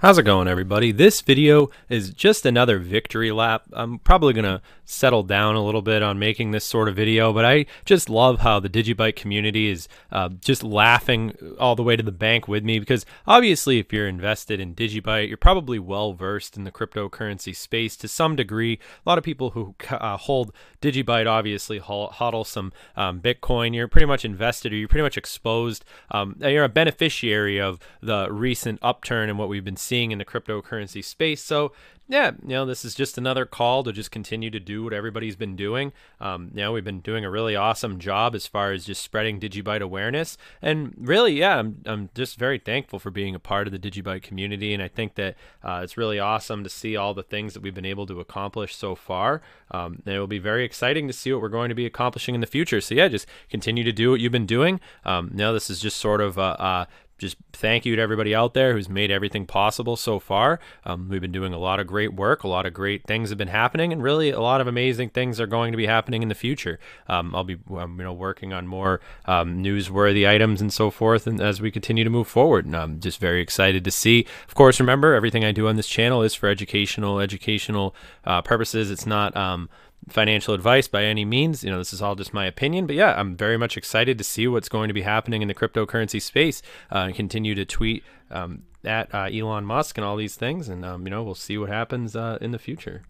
How's it going everybody? This video is just another victory lap. I'm probably going to settle down a little bit on making this sort of video, but I just love how the Digibyte community is uh, just laughing all the way to the bank with me because obviously if you're invested in Digibyte, you're probably well versed in the cryptocurrency space to some degree. A lot of people who uh, hold Digibyte obviously hodl some um, Bitcoin. You're pretty much invested or you're pretty much exposed. Um, you're a beneficiary of the recent upturn and what we've been seeing in the cryptocurrency space. So, yeah, you know, this is just another call to just continue to do what everybody's been doing. Um, you know, we've been doing a really awesome job as far as just spreading Digibyte awareness. And really, yeah, I'm, I'm just very thankful for being a part of the Digibyte community. And I think that uh, it's really awesome to see all the things that we've been able to accomplish so far. Um, and it will be very exciting to see what we're going to be accomplishing in the future. So, yeah, just continue to do what you've been doing. Um, you this is just sort of a, a just thank you to everybody out there who's made everything possible so far. Um, we've been doing a lot of great work, a lot of great things have been happening, and really a lot of amazing things are going to be happening in the future. Um, I'll be um, you know working on more um, newsworthy items and so forth, and as we continue to move forward, and I'm just very excited to see. Of course, remember everything I do on this channel is for educational educational uh, purposes. It's not um, financial advice by any means. You know, this is all just my opinion, but yeah, I'm very much excited to see what's going to be happening in the cryptocurrency space. Uh, continue to tweet um, at uh, Elon Musk and all these things, and um, you know, we'll see what happens uh, in the future.